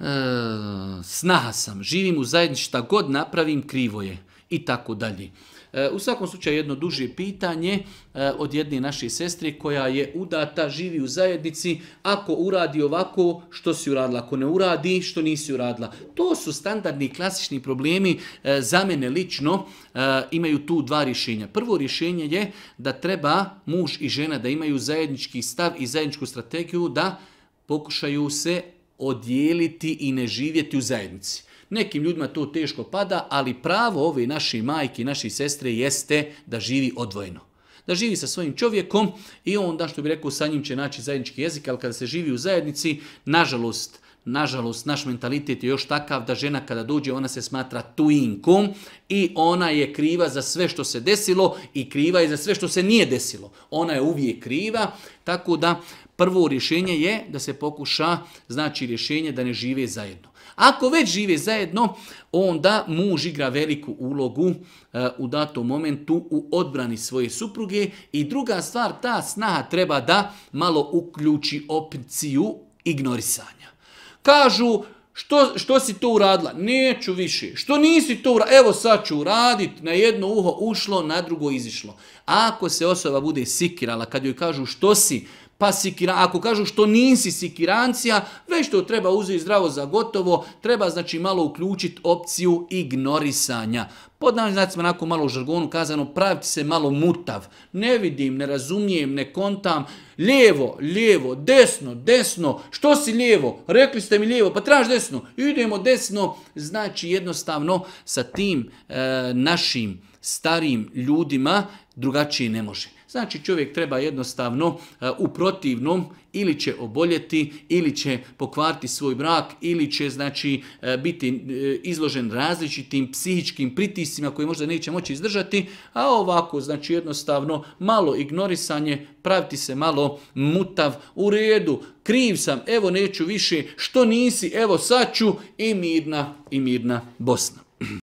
E, snaha sam, živim u zajednici, šta god napravim, krivo je i tako dalje. E, u svakom slučaju jedno duže pitanje e, od jedne naše sestre koja je udata, živi u zajednici, ako uradi ovako, što si uradila, ako ne uradi, što nisi uradila. To su standardni klasični problemi za mene lično, imaju tu dva rješenja. Prvo rješenje je da treba muž i žena da imaju zajednički stav i zajedničku strategiju da pokušaju se odijeliti i ne živjeti u zajednici. Nekim ljudima to teško pada, ali pravo ove naše majke i naše sestre jeste da živi odvojeno. Da živi sa svojim čovjekom i onda što bih rekao sa njim će naći zajednički jezik, ali kada se živi u zajednici, nažalost, nažalost, naš mentalitet je još takav da žena kada dođe, ona se smatra tuinkom i ona je kriva za sve što se desilo i kriva je za sve što se nije desilo. Ona je uvijek kriva, tako da prvo rješenje je da se pokuša, znači rješenje da ne žive zajedno. Ako već žive zajedno, onda muž igra veliku ulogu e, u datom momentu u odbrani svoje supruge. I druga stvar, ta snaha treba da malo uključi opciju ignorisanja. Kažu, što, što si to uradila? Neću više. Što nisi to uradila? Evo sad ću uradit. Na jedno uho ušlo, na drugo izišlo. Ako se osoba bude sikirala, kad joj kažu što si, pa sikira, ako kažu što nisi sikirancija, već to treba uzeti zdravo za gotovo, treba znači malo uključiti opciju ignorisanja pod znacima onako malo u žargonu kazano, praviti se malo mutav. Ne vidim, ne razumijem, ne kontam. Lijevo, lijevo, desno, desno. Što si lijevo? Rekli ste mi lijevo, pa trebaš desno. Idemo desno. Znači jednostavno sa tim e, našim starim ljudima drugačije ne može. Znači čovjek treba jednostavno e, u protivnom ili će oboljeti, ili će pokvariti svoj brak, ili će znači e, biti izložen različitim psihičkim pritis koje koji možda neće moći izdržati, a ovako, znači jednostavno, malo ignorisanje, praviti se malo mutav, u redu, kriv sam, evo neću više, što nisi, evo sad ću, i mirna, i mirna Bosna.